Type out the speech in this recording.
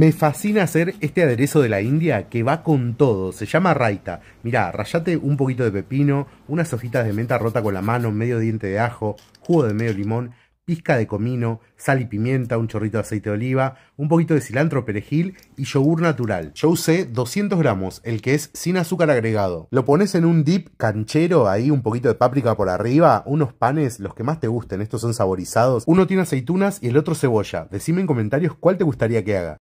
Me fascina hacer este aderezo de la India que va con todo, se llama raita. Mirá, rayate un poquito de pepino, unas hojitas de menta rota con la mano, medio diente de ajo, jugo de medio limón, pizca de comino, sal y pimienta, un chorrito de aceite de oliva, un poquito de cilantro, perejil y yogur natural. Yo usé 200 gramos, el que es sin azúcar agregado. Lo pones en un dip canchero, ahí un poquito de páprica por arriba, unos panes, los que más te gusten, estos son saborizados. Uno tiene aceitunas y el otro cebolla. Decime en comentarios cuál te gustaría que haga.